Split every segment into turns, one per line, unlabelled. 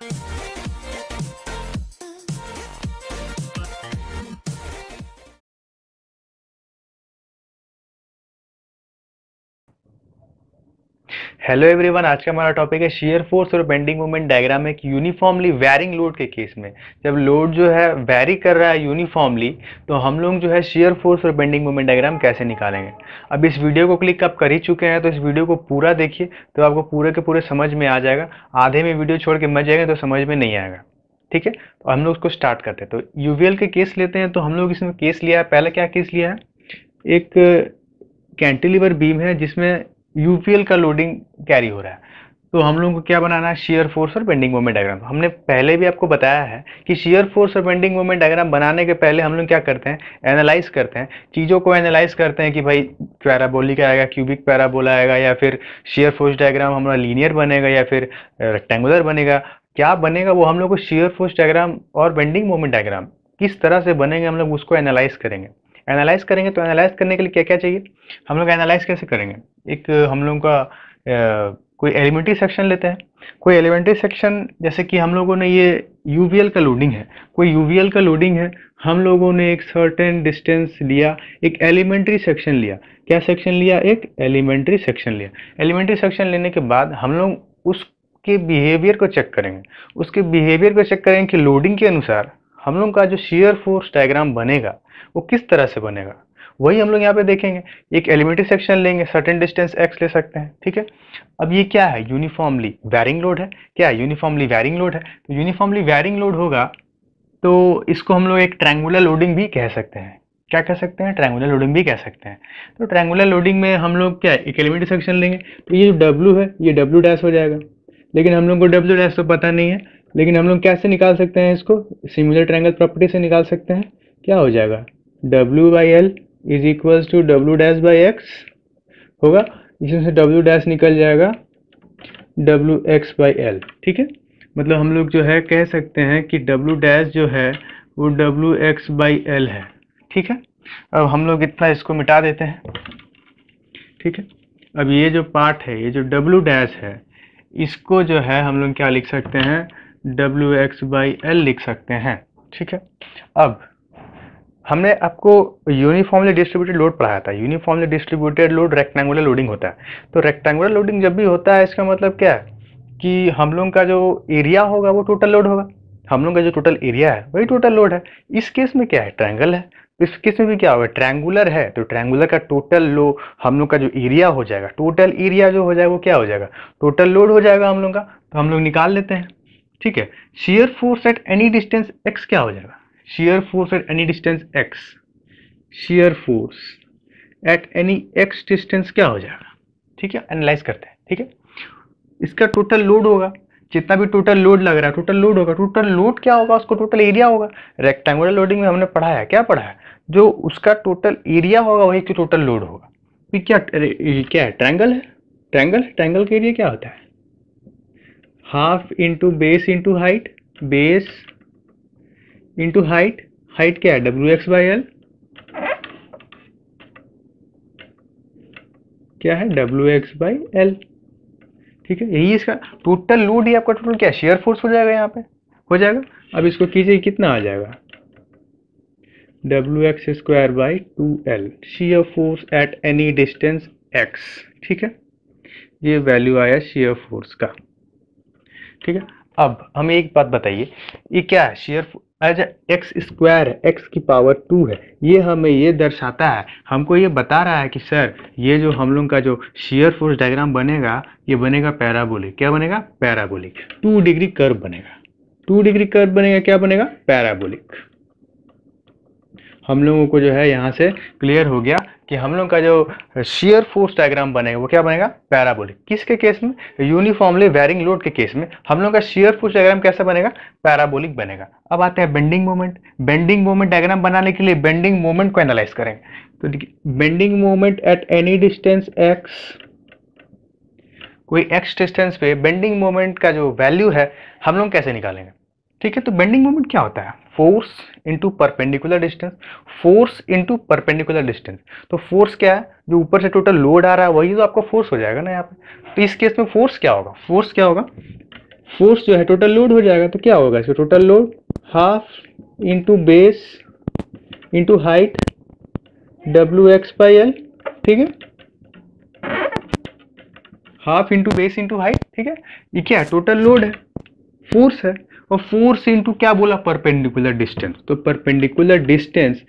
Thank hello everyone आज का हमारा टॉपिक है शेयर फोर्स और बेंडिंग मोमेंट डायग्राम एक यूनिफॉर्मली वैरिंग लोड के केस में जब लोड जो है वैरी कर रहा है यूनिफॉर्मली तो हम लोग जो है शेयर फोर्स और बेंडिंग मोमेंट डायग्राम कैसे निकालेंगे अब इस वीडियो को क्लिक आप कर ही चुके हैं तो इस वीडियो को पूरा देखिए तो आपको पूरे के पूरे समझ में आ जाएगा आधे में वीडियो छोड़ के मर जाएंगे तो समझ में नहीं आएगा ठीक है तो हम लोग उसको स्टार्ट करते हैं तो यूवीएल के केस लेते हैं तो हम लोग इसमें केस लिया है पहले क्या केस लिया है एक कैंटिलीवर बीम है जिसमें यूपीएल का लोडिंग कैरी हो रहा है तो हम लोगों को क्या बनाना है शेयर फोर्स और बेंडिंग मोमेंट डायग्राम हमने पहले भी आपको बताया है कि शेयर फोर्स और बेंडिंग मोमेंट डायग्राम बनाने के पहले हम लोग क्या करते हैं एनालाइज करते हैं चीज़ों को एनालाइज करते हैं कि भाई पैराबोलिक आएगा क्यूबिक पैराबोला आएगा या फिर शेयर फोर्स डायग्राम हमारा लीनियर बनेगा या फिर रेक्टेंगुलर बनेगा क्या बनेगा वो हम लोग को शेयर फोर्स डायग्राम और बेंडिंग मोमेंट डायग्राम किस तरह से बनेंगे हम लोग उसको एनालाइज करेंगे एनालाइज करेंगे तो एनालाइज करने के लिए क्या क्या चाहिए हम लोग एनालाइज कैसे करेंगे एक हम लोगों का कोई एलिमेंट्री सेक्शन लेते हैं कोई एलिमेंट्री सेक्शन जैसे कि हम लोगों ने ये यू का लोडिंग है कोई यू का लोडिंग है हम लोगों ने एक सर्टेन डिस्टेंस लिया एक एलिमेंट्री सेक्शन लिया क्या सेक्शन लिया एक एलिमेंट्री सेक्शन लिया एलिमेंट्री सेक्शन लेने के बाद हम लोग उसके बिहेवियर को चेक करेंगे उसके बिहेवियर को चेक करेंगे कि लोडिंग के अनुसार हम लोग का जो शेयर फोर्स डायग्राम बनेगा वो किस तरह से बनेगा वही हम लोग यहाँ पे देखेंगे एक एलिमेंट्री सेक्शन लेंगे सर्टेन डिस्टेंस एक्स ले सकते हैं ठीक है अब ये क्या है यूनिफॉर्मली वैरिंग लोड है क्या यूनिफॉर्मली वैरिंग लोड है तो यूनिफॉर्मली वैरिंग लोड होगा तो इसको हम लोग एक ट्रैंगुलर लोडिंग भी कह सकते हैं क्या कह सकते हैं ट्रैंगुलर लोडिंग भी कह सकते हैं तो ट्रैंगुलर लोडिंग में हम लोग क्या एक एलिमेंट्री सेक्शन लेंगे तो ये जो डब्ल्यू है ये डब्ल्यू डैश हो जाएगा लेकिन हम लोग को डब्ल्यू डैश तो पता नहीं है लेकिन हम लोग कैसे निकाल सकते हैं इसको सिमिलर ट्रैंगल प्रॉपर्टी से निकाल सकते हैं क्या हो जाएगा W by L is equal to W dash by X होगा इसमें से W डैश निकल जाएगा W एक्स बाई एल ठीक है मतलब हम लोग जो है कह सकते हैं कि डब्ल्यू डैश जो है वो डब्ल्यू एक्स बाई एल है ठीक है अब हम लोग इतना इसको मिटा देते हैं ठीक है अब ये जो पार्ट है ये जो डब्ल्यू डैश है इसको जो है हम लोग क्या लिख सकते हैं डब्ल्यू एक्स बाई एल लिख सकते हैं ठीक है अब हमने आपको यूनिफॉर्मली डिस्ट्रीब्यूटेड लोड पढ़ाया था uniformly distributed load rectangular loading होता है तो रेक्टेंगुलर लोडिंग जब भी होता है इसका मतलब क्या है कि हम लोगों का जो एरिया होगा वो टोटल लोड होगा हम लोगों का जो टोटल एरिया है वही टोटल लोड है इस केस में क्या है ट्रैंगल है इस केस में भी क्या होगा ट्रैंगुलर है तो ट्रैंगुलर का टोटल लो हम लोग का जो एरिया हो जाएगा टोटल एरिया जो हो जाएगा वो क्या हो जाएगा टोटल लोड हो जाएगा हम लोग का तो हम लोग निकाल लेते हैं ठीक है shear force at any distance x क्या हो जाएगा shear force at any distance x shear force at any x distance क्या हो जाएगा ठीक है एनालाइज करते हैं ठीक है इसका टोटल लोड होगा जितना भी टोटल लोड लग रहा है टोटल लोड होगा टोटल लोड क्या होगा उसको टोटल एरिया होगा रेक्टेंगुलर लोडिंग में हमने पढ़ाया क्या पढ़ा है जो उसका टोटल एरिया होगा वही टोटल लोड होगा क्या क्या है ट्रैंगल है ट्रैंगल ट्रैंगल का एरिया क्या होता है half into base into height base into height height क्या है डब्ल्यू एक्स बाई एल क्या है डब्ल्यू एक्स बाई एल ठीक है यही इसका टोटल लोड ही आपका टोटल क्या शेयर फोर्स हो जाएगा यहाँ पे हो जाएगा अब इसको कीजिए कितना आ जाएगा डब्ल्यू x square by two l shear force at any distance x ठीक है ये वैल्यू आया शेयर फोर्स का ठीक है अब हमें एक बात बताइए ये क्या है शेयर एज एक्स स्क्वायर है एक्स की पावर टू है ये हमें ये दर्शाता है हमको ये बता रहा है कि सर ये जो हम लोग का जो शेयर फोर्स डायग्राम बनेगा ये बनेगा पैराबोलिक क्या बनेगा पैराबोलिक टू डिग्री कर्व बनेगा टू डिग्री कर्व बनेगा क्या बनेगा पैराबोलिक हम लोगों को जो है यहाँ से क्लियर हो गया कि हम लोग का जो शेयर फोर्स डायग्राम बनेगा वो क्या बनेगा पैराबोलिक किसके केस में यूनिफॉर्मली वेरिंग लोड के केस में हम लोग का शेयर फोर्स डायग्राम कैसा बनेगा पैराबोलिक बनेगा अब आते हैं bending moment bending moment diagram बनाने के लिए बेंडिंग मोमेंट को एनालाइज करेंगे तो bending moment at any distance x कोई एक्स डिस्टेंस पे बेंडिंग मोमेंट का जो वैल्यू है हम लोग कैसे निकालेंगे ठीक है तो बेंडिंग मोमेंट क्या होता है force into perpendicular distance force into perpendicular distance तो फोर्स क्या है जो ऊपर से टोटल लोड आ रहा है वही तो आपका फोर्स हो जाएगा ना यहाँ पे तो इस केस में फोर्स क्या होगा फोर्स क्या होगा फोर्स जो है टोटल लोड हो जाएगा तो क्या होगा इसका total load half into base into height डब्ल्यू एक्स बाई एल ठीक है half into base into height ठीक है ये क्या टोटल लोड है फोर्स है और फोर्स इंटू क्या बोला परपेंडिकुलर डिस्टेंस तो परपेंडिकुलर डिस्टेंस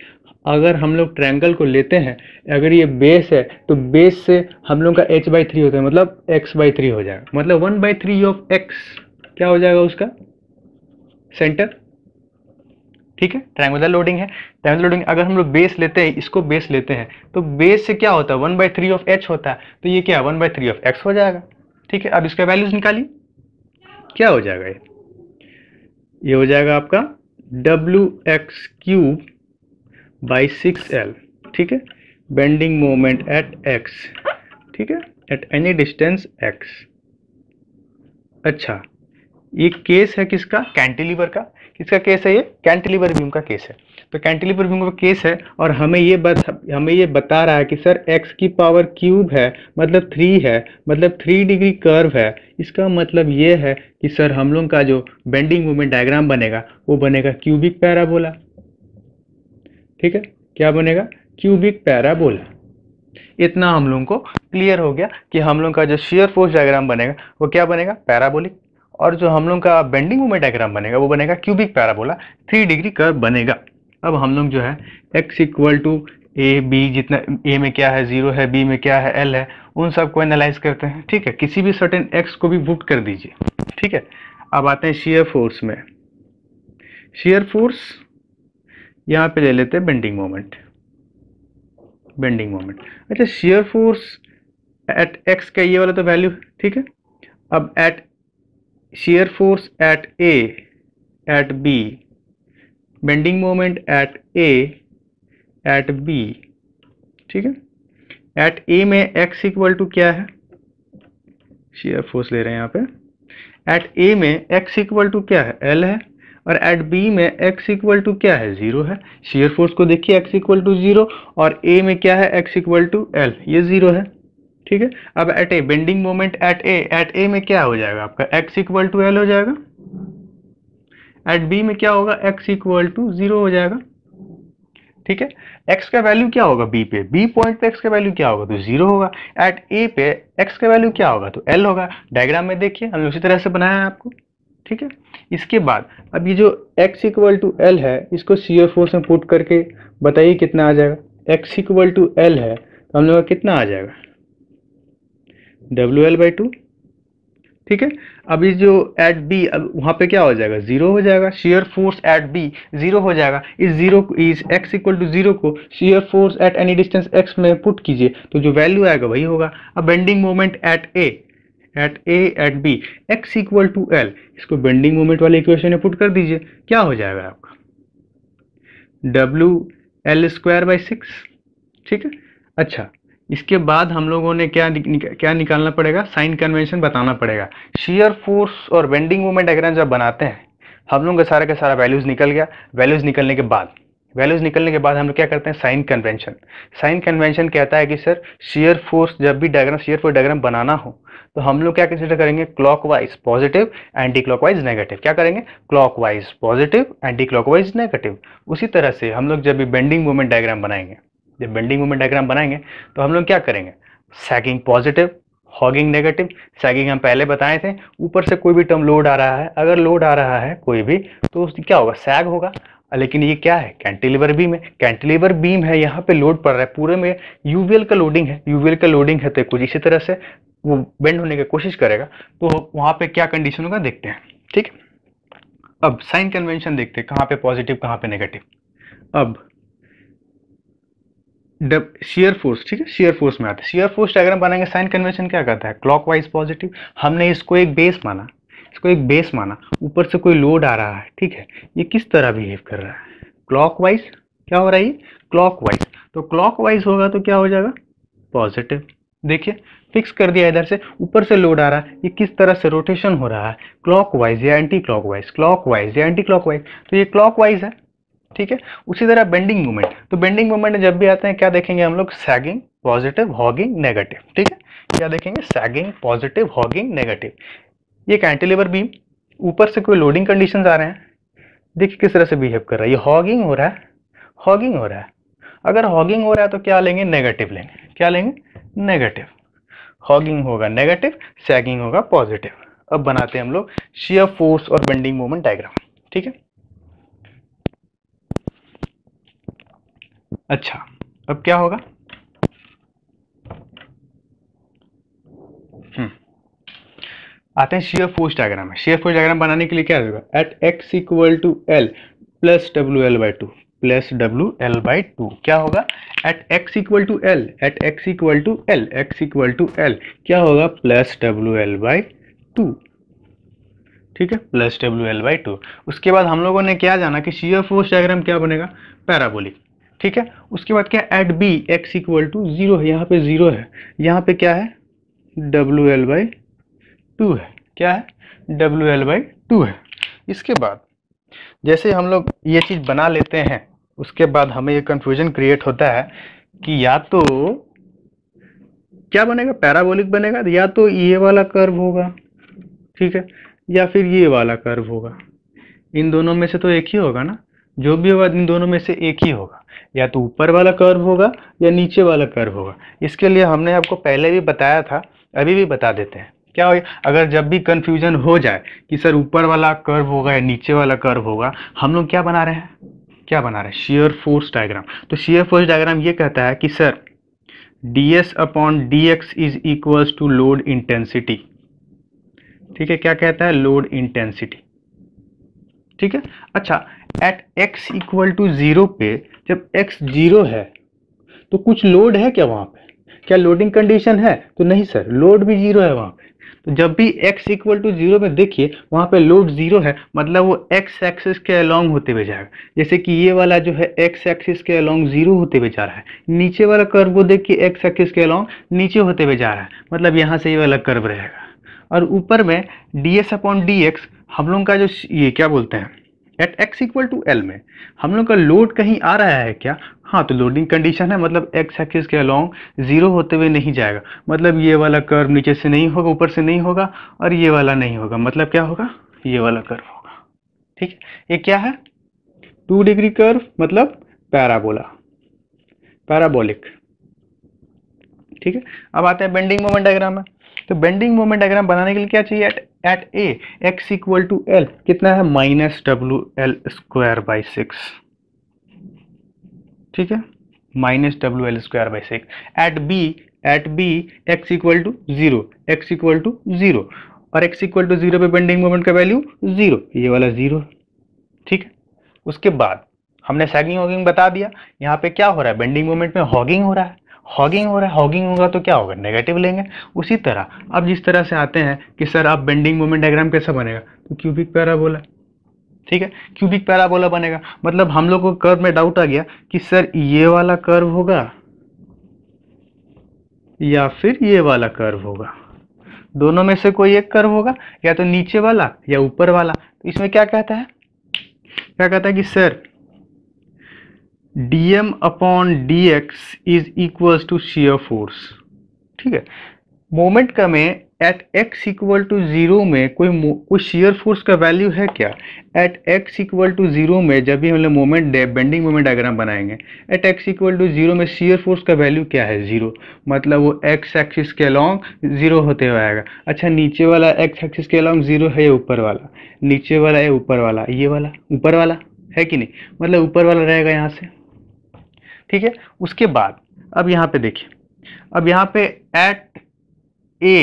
अगर हम लोग ट्रायंगल को लेते हैं अगर ये बेस है तो बेस से हम लोग का एच बाई थ्री होता है मतलब एक्स बाई थ्री हो जाएगा मतलब one by three of x क्या हो जाएगा उसका सेंटर ठीक है ट्रायंगुलर लोडिंग है ट्रायंगुलर लोडिंग अगर हम लोग बेस लेते हैं इसको बेस लेते हैं तो बेस से क्या होता है one by three of h होता है तो ये क्या है one by three of x हो जाएगा ठीक है अब इसका वैल्यूज निकालिए क्या हो जाएगा ये ये हो जाएगा आपका डब्ल्यू x cube by six l ठीक है बेंडिंग मोमेंट एट एक्स ठीक है एट एनी डिस्टेंस एक्स अच्छा ये केस है किसका कैंटिलीवर का किसका केस है ये कैंटिलीवर बीम का केस है तो कैंटिलीवर बीम का केस है और हमें ये बत, हमें ये बता रहा है कि सर x की पावर क्यूब है मतलब थ्री है मतलब थ्री डिग्री कर्व है इसका मतलब ये है कि सर हम लोग का जो बेंडिंग मूवमेंट डायग्राम बनेगा वो बनेगा क्यूबिक पैराबोला ठीक है क्या बनेगा क्यूबिक पैराबोला इतना हम लोगों को क्लियर हो गया कि हम लोगों का जो शेयर फोर्स डायग्राम बनेगा वो क्या बनेगा पैराबोलिक और जो हम लोग का बेंडिंग मोमेंट डायग्राम बनेगा वो बनेगा cubic parabola three degree curve बनेगा अब हम लोग जो है x equal to A B जितना ए में क्या है जीरो है बी में क्या है एल है उन सब को एनालाइज करते हैं ठीक है किसी भी सर्टेन एक्स को भी बुक कर दीजिए ठीक है अब आते हैं शेयर फोर्स में शेयर फोर्स यहाँ पे ले लेते हैं बेंडिंग मोमेंट बेंडिंग मोमेंट अच्छा शेयर फोर्स एट एक्स का ये वाला तो वैल्यू ठीक है अब at shear force at A, at B, bending moment at A, at B, ठीक है एट ए में एक्स इक्वल टू क्या है शेयर फोर्स ले रहे हैं यहाँ पे एट ए में एक्स इक्वल टू क्या है एल है और एट बी में एक्स इक्वल टू क्या है जीरो है शेयर फोर्स को देखिए एक्स इक्वल टू जीरो और ए में क्या है एक्स इक्वल टू एल ये जीरो है ठीक है अब at A bending moment at A at A में क्या हो जाएगा आपका एक्स इक्वल टू एल हो जाएगा एट बी में क्या होगा एक्स इक्वल टू जीरो हो जाएगा ठीक है एक्स का वैल्यू क्या होगा बी पे बी पॉइंट पे एक्स का वैल्यू क्या होगा तो जीरो होगा एट ए पे एक्स का वैल्यू क्या होगा तो एल होगा डायग्राम में देखिए हमने उसी तरह से बनाया है आपको ठीक है इसके बाद अब ये जो एक्स इक्वल टू एल है इसको सी एफ फोर में पुट करके बताइए कितना आ जाएगा एक्स इक्वल टू एल है तो हम लोग का कितना आ जाएगा डब्ल्यू एल बाई टू ठीक है अभी जो एट बी अब वहाँ पे क्या हो जाएगा जीरो हो जाएगा shear force at B zero हो जाएगा इस जीरो इस एक्स इक्वल टू जीरो को shear force at any distance x में पुट कीजिए तो जो वैल्यू आएगा वही होगा अब bending moment at A at A at B x equal to l इसको बेंडिंग मोमेंट वाले इक्वेशन में पुट कर दीजिए क्या हो जाएगा आपका डब्ल्यू एल स्क्वायर बाई सिक्स ठीक है अच्छा इसके बाद हम लोगों ने क्या निक, क्या निकालना पड़ेगा साइन कन्वेंशन बताना पड़ेगा शेयर फोर्स और बेंडिंग मोमेंट डायग्राम जब बनाते हैं हम लोगों का सारा का सारा वैल्यूज़ निकल गया वैल्यूज़ निकलने के बाद वैल्यूज़ निकलने के बाद हम लोग क्या करते हैं साइन कन्वेंशन साइन कन्वेंशन कहता है कि सर शेयर फोर्स जब भी डायग्राम शेयर फोर्स डायग्राम बनाना हो तो हम लोग क्या कंसिडर करेंगे clockwise positive anti clockwise negative क्या करेंगे clockwise positive anti clockwise negative उसी तरह से हम लोग जब भी बेंडिंग मूवमेंट डायग्राम बनाएंगे जब बिल्डिंग मूवमेंट डायग्राम बनाएंगे तो हम लोग क्या करेंगे sagging positive hogging negative sagging हम पहले बताए थे ऊपर से कोई भी टर्म लोड आ रहा है अगर लोड आ रहा है कोई भी तो क्या होगा सैग होगा लेकिन ये क्या है कैंटिलीवर बीम है कैंटिलीवर बीम है यहाँ पे लोड पड़ रहा है पूरे में यूवीएल का लोडिंग है यूवीएल का लोडिंग है तो कुछ इसी तरह से वो बेंड होने की कोशिश करेगा तो वहाँ पे क्या कंडीशन होगा देखते हैं ठीक अब साइन कन्वेंशन देखते हैं कहाँ पे पॉजिटिव कहाँ पे नेगेटिव अब डब शेयर फोर्स ठीक है शेयर फोर्स में आता है शेयर फोर्स डायग्राम बनाएंगे साइन कन्वेंशन क्या करता है क्लॉकवाइज पॉजिटिव हमने इसको एक बेस माना इसको एक बेस माना ऊपर से कोई लोड आ रहा है ठीक है ये किस तरह बिहेव कर रहा है क्लॉकवाइज क्या हो रहा है क्लॉक क्लॉकवाइज तो क्लॉकवाइज होगा तो क्या हो जाएगा पॉजिटिव देखिए फिक्स कर दिया इधर से ऊपर से लोड आ रहा है ये किस तरह से रोटेशन हो रहा है क्लॉकवाइज या एंटी क्लॉकवाइज क्लॉकवाइज या एंटी क्लॉकवाइज तो ये क्लॉकवाइज है ठीक है उसी तरह बेंडिंग मूवमेंट तो बेंडिंग मूवमेंट जब भी आते हैं क्या देखेंगे हम लोग सैगिंग पॉजिटिव हॉगिंग नेगेटिव ठीक है क्या देखेंगे सैगिंग पॉजिटिव हॉगिंग नेगेटिव ये कैंटिलीवर बीम ऊपर से कोई लोडिंग कंडीशन आ रहे हैं देखिए किस तरह से बिहेव कर रहा है ये हॉगिंग हो रहा है हॉगिंग हो रहा है अगर हॉगिंग हो रहा है तो क्या लेंगे नेगेटिव लेंगे क्या लेंगे नेगेटिव हॉगिंग होगा नेगेटिव सैगिंग होगा पॉजिटिव अब बनाते हैं हम लोग शेयर फोर्स और बेंडिंग मोमेंट डायग्राम ठीक है अच्छा अब क्या होगा हम्म। आते हैं शेयर फोर्स डायग्राम में शेयर फोर्स डायग्राम बनाने के लिए क्या होगा at x equal to L plus W L by two plus W L by two क्या होगा at x equal to L at x equal to L x equal to l क्या होगा plus W L by two ठीक है plus W L by two उसके बाद हम लोगों ने क्या जाना कि शीयर फोर्स डायग्राम क्या बनेगा पैराबोलिक ठीक है उसके बाद क्या at B x equal to zero है यहाँ पे जीरो है यहाँ पे क्या है डब्ल्यू एल बाई टू है क्या है डब्ल्यू एल बाई टू है इसके बाद जैसे हम लोग ये चीज़ बना लेते हैं उसके बाद हमें ये कन्फ्यूजन क्रिएट होता है कि या तो क्या बनेगा पैराबोलिक बनेगा या तो ये वाला कर्व होगा ठीक है या फिर ये वाला कर्व होगा इन दोनों में से तो एक ही होगा ना जो भी होगा इन दोनों में से एक ही होगा या तो ऊपर वाला कर्व होगा या नीचे वाला कर्व होगा इसके लिए हमने आपको पहले भी बताया था अभी भी बता देते हैं क्या होगा अगर जब भी कन्फ्यूजन हो जाए कि सर ऊपर वाला कर्व होगा या नीचे वाला कर्व होगा हम लोग क्या बना रहे हैं क्या बना रहे हैं शेयर फोर्स डायग्राम तो शेयर फोर्स डायग्राम ये कहता है कि sir d s upon d x is equals to load intensity ठीक है क्या कहता है लोड इंटेंसिटी ठीक है अच्छा at x equal to zero पे जब एक्स ज़ीरो है तो कुछ लोड है क्या वहाँ पे क्या लोडिंग कंडीशन है तो नहीं सर लोड भी ज़ीरो है वहाँ पे तो जब भी x इक्वल टू जीरो में देखिए वहाँ पे लोड जीरो है मतलब वो x एक्सिस के अलोंग होते हुए जाएगा जैसे कि ये वाला जो है x एक्सिस के अलोंग जीरो होते हुए जा रहा है नीचे वाला कर्व को देखिए x एक्सिस के अलोंग नीचे होते हुए जा रहा है मतलब यहाँ से ये वाला कर्व रहेगा और ऊपर में d s upon d x हम लोग का जो ये क्या बोलते हैं at x equal to l में हम लोग का लोड कहीं आ रहा है क्या हाँ तो लोडिंग कंडीशन है मतलब एक्स एक्सिस के अलॉन्ग जीरो होते हुए नहीं जाएगा मतलब ये वाला कर्व नीचे से नहीं होगा ऊपर से नहीं होगा और ये वाला नहीं होगा मतलब क्या होगा ये वाला कर्व होगा ठीक है ये क्या है टू डिग्री कर्व मतलब पैराबोला पैराबोलिक ठीक है अब आते हैं बेंडिंग मोमेंट डायग्राम में तो बेंडिंग मोमेंट डायग्राम बनाने के लिए क्या चाहिए at at A x equal to l कितना है माइनस डब्ल्यू एल स्क्वायर बाई सिक्स ठीक है माइनस डब्ल्यू l square by six at B at B x equal to zero x equal to zero और एक्स इक्वल टू जीरो पे bending moment का value zero ये वाला जीरो ठीक है उसके बाद हमने सैगिंग हॉगिंग बता दिया यहाँ पे क्या हो रहा है बेंडिंग मोमेंट में हॉगिंग हो रहा है हॉगिंग हो रहा है हॉगिंग होगा तो क्या होगा नेगेटिव लेंगे उसी तरह अब जिस तरह से आते हैं कि सर आप बेंडिंग मोमेंट डायग्राम कैसा बनेगा तो क्यूबिक पैराबोला ठीक है क्यूबिक पैराबोला बनेगा मतलब हम लोग को कर्व में डाउट आ गया कि सर ये वाला कर्व होगा या फिर ये वाला कर्व होगा दोनों में से कोई एक कर्व होगा या तो नीचे वाला या ऊपर वाला तो इसमें क्या कहता है क्या कहता है कि sir dm upon d x is equal to shear force ठीक है मोमेंट का में at x equal to zero में कोई कोई शेयर फोर्स का वैल्यू है क्या at x equal to zero में जब भी हम लोग मोमेंट बेंडिंग मोमेंट डायग्राम बनाएंगे at x equal to zero में शेयर फोर्स का वैल्यू क्या है ज़ीरो मतलब वो x एक्सिस के अलॉन्ग ज़ीरो होते हुए आएगा अच्छा नीचे वाला x एक्सिस के अलॉन्ग ज़ीरो है ऊपर वाला नीचे वाला है ऊपर वाला ये वाला ऊपर वाला है कि नहीं मतलब ऊपर वाला रहेगा यहाँ से ठीक है उसके बाद अब यहाँ पे देखिए अब यहाँ पे at A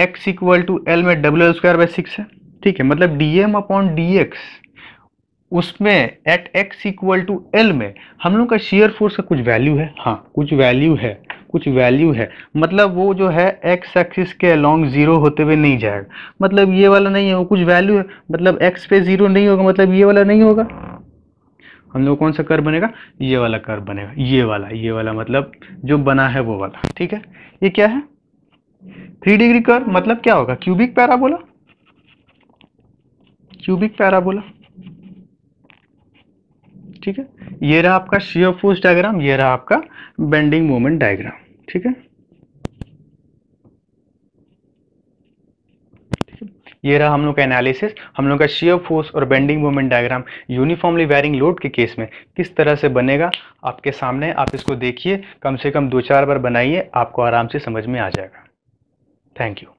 x equal to l में डब्ल्यू एल स्क्वायर बाई सिक्स है ठीक है मतलब d m upon d x उसमें at x equal to l में हम लोग का शेयर फोर्स का कुछ वैल्यू है हाँ कुछ वैल्यू है कुछ वैल्यू है मतलब वो जो है एक्स एक्सिस के अलॉन्ग जीरो होते हुए नहीं जाएगा मतलब ये वाला नहीं है वो कुछ वैल्यू है मतलब एक्स पे जीरो नहीं होगा मतलब ये वाला नहीं होगा हम लोग कौन सा कर बनेगा ये वाला कर बनेगा ये वाला ये वाला मतलब जो बना है वो वाला ठीक है ये क्या है थ्री डिग्री कर मतलब क्या होगा क्यूबिक पैराबोला क्यूबिक पैराबोला ठीक है ये रहा आपका शियर फोर्स डायग्राम ये रहा आपका बेंडिंग मोमेंट डायग्राम ठीक है ये रहा हम लोग का एनालिसिस हम लोग का शेयर फोर्स और bending moment diagram uniformly varying load के केस में किस तरह से बनेगा आपके सामने आप इसको देखिए कम से कम दो चार बार बनाइए आपको आराम से समझ में आ जाएगा थैंक यू